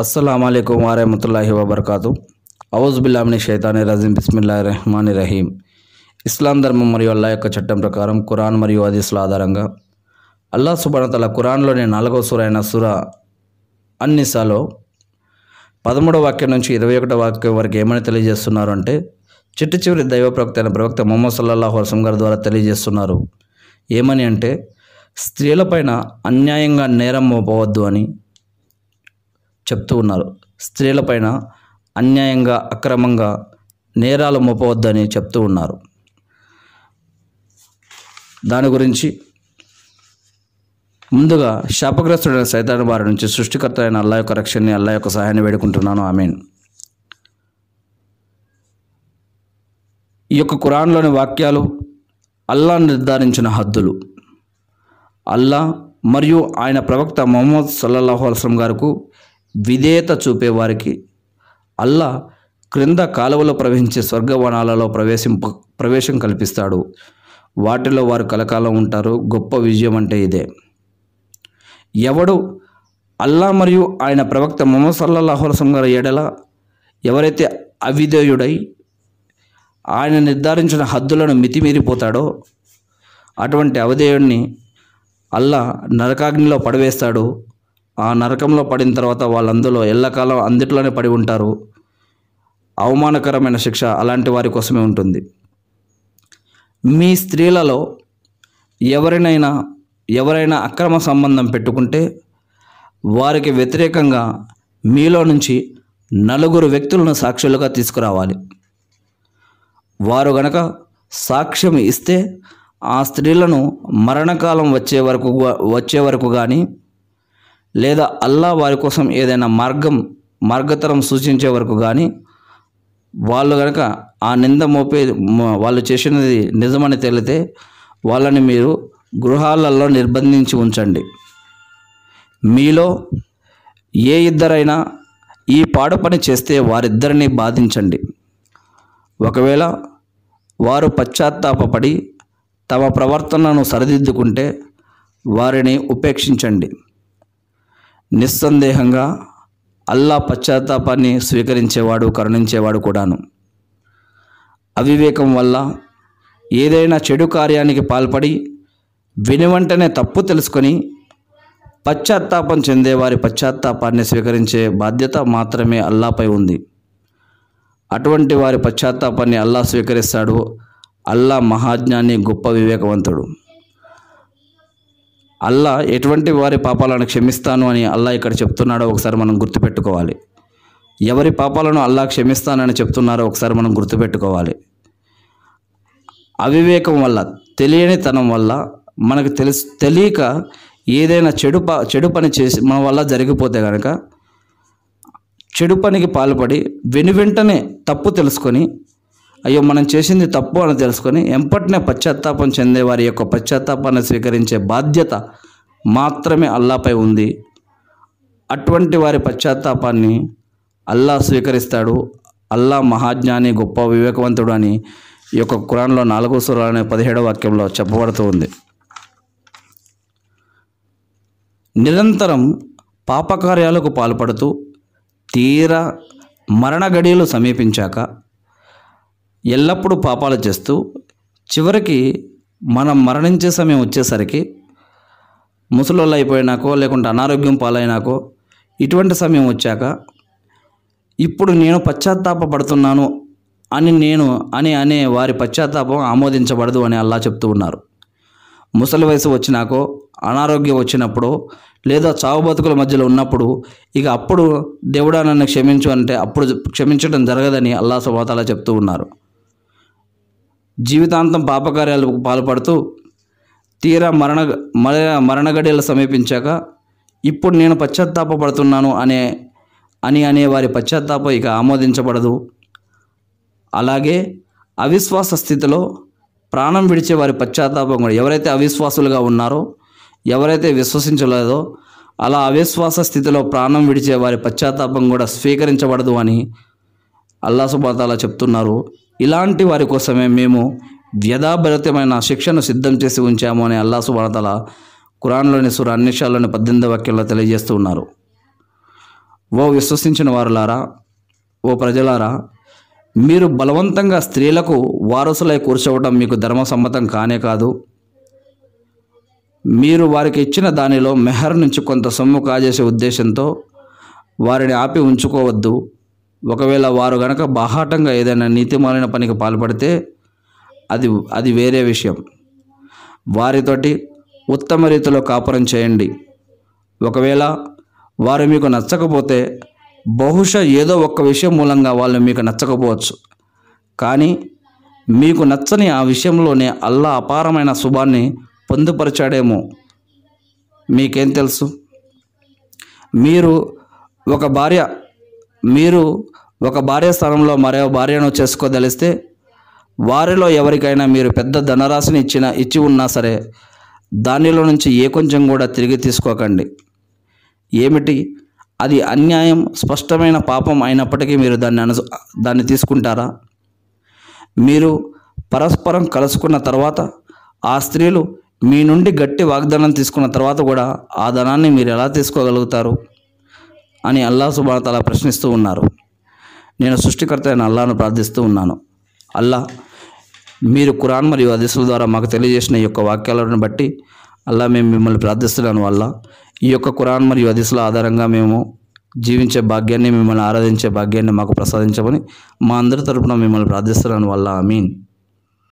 అస్సలం వారహమతుల్లాహి వబర్కాతు ఔజ్ బిల్లామిని షైతాని రజీం బిస్మిల్లా రహమాని రహీం ఇస్లాం ధర్మం మరియు అల్లా యొక్క చట్టం ప్రకారం కురాన్ మరియు హదీసుల ఆధారంగా అల్లా సుబనతల కురాన్లోని నాలుగవ సుర అయిన సుర అన్నిసాలో పదమూడవ వాక్యం నుంచి ఇరవై ఒకటో వాక్యం వరకు ఏమని తెలియజేస్తున్నారు అంటే చిట్టు చివరి దైవ ప్రవక్త అయిన ప్రవక్త మొహమ్మద్ సల్లాహు వసలం గారి ద్వారా తెలియజేస్తున్నారు ఏమని అంటే స్త్రీలపైన అన్యాయంగా నేరం మోపవద్దు అని చెప్తూ ఉన్నారు స్త్రీలపైన అన్యాయంగా అక్రమంగా నేరాలు మోపవద్దని చెప్తూ ఉన్నారు దాని గురించి ముందుగా శాపగ్రస్తుడైన సైతాన్ వారి నుంచి సృష్టికర్త అయిన అల్లా యొక్క రక్షణని అల్లా యొక్క సహాయాన్ని వేడుకుంటున్నాను మీన్ ఈ యొక్క కురాన్లోని వాక్యాలు అల్లా నిర్ధారించిన హద్దులు అల్లా మరియు ఆయన ప్రవక్త మొహమ్మద్ సల్లల్లాహు అస్లం గారుకు విధేయత చూపేవారికి అల్లా క్రింద కాలువలో ప్రవహించే స్వర్గవనాలలో ప్రవేశింప ప్రవేశం కల్పిస్తాడు వాటిలో వారు కలకాలం ఉంటారు గొప్ప విజయం అంటే ఇదే ఎవడు అల్లా మరియు ఆయన ప్రవక్త మొహమ్మద్ సల్లాహులసం గారి ఎడల ఎవరైతే అవిధేయుడై ఆయన నిర్ధారించిన హద్దులను మితిమీరిపోతాడో అటువంటి అవధేయుడిని అల్లా నరకాగ్నిలో పడవేస్తాడు ఆ నరకంలో పడిన తర్వాత వాళ్ళందులో ఎల్లకాలం అందుట్లోనే పడి ఉంటారు అవమానకరమైన శిక్ష అలాంటి వారి కోసమే ఉంటుంది మీ స్త్రీలలో ఎవరినైనా ఎవరైనా అక్రమ సంబంధం పెట్టుకుంటే వారికి వ్యతిరేకంగా మీలో నుంచి నలుగురు వ్యక్తులను సాక్షులుగా తీసుకురావాలి వారు గనక సాక్ష్యం ఇస్తే ఆ స్త్రీలను మరణకాలం వచ్చే వరకు వచ్చే వరకు కానీ లేదా అల్లా వారి కోసం ఏదైనా మార్గం మార్గతరం సూచించే వరకు కానీ వాళ్ళు కనుక ఆ నింద మోపే వాళ్ళు చేసినది నిజమని తెలితే వాళ్ళని మీరు గృహాలలో నిర్బంధించి ఉంచండి మీలో ఏ ఇద్దరైనా ఈ పాడు పని చేస్తే వారిద్దరిని బాధించండి ఒకవేళ వారు పశ్చాత్తాపడి తమ ప్రవర్తనను సరిదిద్దుకుంటే వారిని ఉపేక్షించండి నిస్సందేహంగా అల్లా పశ్చాత్తాపాన్ని స్వీకరించేవాడు కరుణించేవాడు కూడాను అవివేకం వల్ల ఏదైనా చెడు కార్యానికి పాల్పడి వెంటనే తప్పు తెలుసుకొని పశ్చాత్తాపం చెందేవారి పశ్చాత్తాపాన్ని స్వీకరించే బాధ్యత మాత్రమే అల్లాపై ఉంది అటువంటి వారి పశ్చాత్తాపాన్ని అల్లా స్వీకరిస్తాడు అల్లా మహాజ్ఞాని గొప్ప వివేకవంతుడు అల్లా ఎటువంటి వారి పాపాలను క్షమిస్తాను అని అల్లా ఇక్కడ చెప్తున్నాడో ఒకసారి మనం గుర్తుపెట్టుకోవాలి ఎవరి పాపాలను అల్లా క్షమిస్తానని చెప్తున్నారో ఒకసారి మనం గుర్తుపెట్టుకోవాలి అవివేకం వల్ల తెలియనితనం వల్ల మనకు తెలుసు తెలియక ఏదైనా చెడు ప చెడు పని చేసి మన వల్ల జరిగిపోతే కనుక చెడు పనికి పాల్పడి వెను వెంటనే తప్పు తెలుసుకొని అయ్యో మనం చేసింది తప్పు అని తెలుసుకొని ఎంపటినే పశ్చాత్తాపం చెందే వారి యొక్క పశ్చాత్తాపాన్ని స్వీకరించే బాధ్యత మాత్రమే అల్లాపై ఉంది అటువంటి వారి పశ్చాత్తాపాన్ని అల్లా స్వీకరిస్తాడు అల్లా మహాజ్ఞాని గొప్ప వివేకవంతుడు అని ఈ యొక్క కురాన్లో నాలుగో అనే పదిహేడవ వాక్యంలో చెప్పబడుతూ ఉంది నిరంతరం పాపకార్యాలకు పాల్పడుతూ తీర మరణ గడియలు సమీపించాక ఎల్లప్పుడూ పాపాలు చేస్తూ చివరికి మనం మరణించే సమయం వచ్చేసరికి ముసలోళ్ళు అయిపోయినాకో లేకుంటే అనారోగ్యం పాలైనాకో ఇటువంటి సమయం వచ్చాక ఇప్పుడు నేను పశ్చాత్తాప పడుతున్నాను అని నేను అని అనే వారి పశ్చాత్తాపం ఆమోదించబడదు అని అల్లా చెప్తూ ఉన్నారు ముసలి వయసు వచ్చినాకో అనారోగ్యం వచ్చినప్పుడు లేదా చావు బతుకుల మధ్యలో ఉన్నప్పుడు ఇక అప్పుడు దేవుడా నన్ను క్షమించు అంటే అప్పుడు క్షమించడం జరగదని అల్లా సుబాతాలా చెప్తూ ఉన్నారు జీవితాంతం పాపకార్యాలకు పాల్పడుతూ తీరా మరణ మర మరణగడియలు సమీపించాక ఇప్పుడు నేను పశ్చాత్తాప పడుతున్నాను అనే అని అనే వారి పశ్చాత్తాపం ఇక ఆమోదించబడదు అలాగే అవిశ్వాస స్థితిలో ప్రాణం విడిచే వారి పశ్చాత్తాపం కూడా ఎవరైతే అవిశ్వాసులుగా ఉన్నారో ఎవరైతే విశ్వసించలేదో అలా అవిశ్వాస స్థితిలో ప్రాణం విడిచే వారి పశ్చాత్తాపం కూడా స్వీకరించబడదు అని అల్లా సుబాతాలా చెప్తున్నారు ఇలాంటి వారి కోసమే మేము వ్యధాభరితమైన శిక్షను సిద్ధం చేసి ఉంచాము అని అల్లా సుబానతల కురాన్లోని సుర అన్నిషాల్లోని పద్దెనిమిది వాక్యంలో తెలియజేస్తూ ఉన్నారు ఓ విశ్వసించిన వారులారా ఓ ప్రజలారా మీరు బలవంతంగా స్త్రీలకు వారసులై కూర్చోవటం మీకు ధర్మ సమ్మతం కానే కాదు మీరు వారికి ఇచ్చిన దానిలో మెహర్ నుంచి కొంత సొమ్ము కాజేసే ఉద్దేశంతో వారిని ఆపి ఉంచుకోవద్దు ఒకవేళ వారు గనక బాహాటంగా ఏదైనా నీతిమాలిన పనికి పాల్పడితే అది అది వేరే విషయం వారితోటి ఉత్తమ రీతిలో కాపురం చేయండి ఒకవేళ వారు మీకు నచ్చకపోతే బహుశా ఏదో ఒక్క విషయం మూలంగా వాళ్ళు మీకు నచ్చకపోవచ్చు కానీ మీకు నచ్చని ఆ విషయంలోనే అల్లా అపారమైన శుభాన్ని పొందుపరిచాడేమో మీకేం తెలుసు మీరు ఒక భార్య మీరు ఒక భార్య స్థానంలో మరో భార్యను చేసుకోదలిస్తే వారిలో ఎవరికైనా మీరు పెద్ద ధనరాశిని ఇచ్చిన ఇచ్చి ఉన్నా సరే దానిలో నుంచి ఏ కొంచెం కూడా తిరిగి తీసుకోకండి ఏమిటి అది అన్యాయం స్పష్టమైన పాపం అయినప్పటికీ మీరు దాన్ని అను దాన్ని తీసుకుంటారా మీరు పరస్పరం కలుసుకున్న తర్వాత ఆ స్త్రీలు మీ నుండి గట్టి వాగ్దానం తీసుకున్న తర్వాత కూడా ఆ ధనాన్ని మీరు ఎలా తీసుకోగలుగుతారు అని అల్లా అలా ప్రశ్నిస్తూ ఉన్నారు నేను సృష్టికర్త అయిన అల్లాను ప్రార్థిస్తూ ఉన్నాను అల్లా మీరు కురాన్ మరియు అదిసుల ద్వారా మాకు తెలియజేసిన ఈ యొక్క వాక్యాలను బట్టి అల్లా మేము మిమ్మల్ని ప్రార్థిస్తున్నాను వల్ల ఈ యొక్క కురాన్ మరియు అదిసుల ఆధారంగా మేము జీవించే భాగ్యాన్ని మిమ్మల్ని ఆరాధించే భాగ్యాన్ని మాకు ప్రసాదించమని మా అందరి తరపున మిమ్మల్ని ప్రార్థిస్తున్నాను వల్ల ఐ మీన్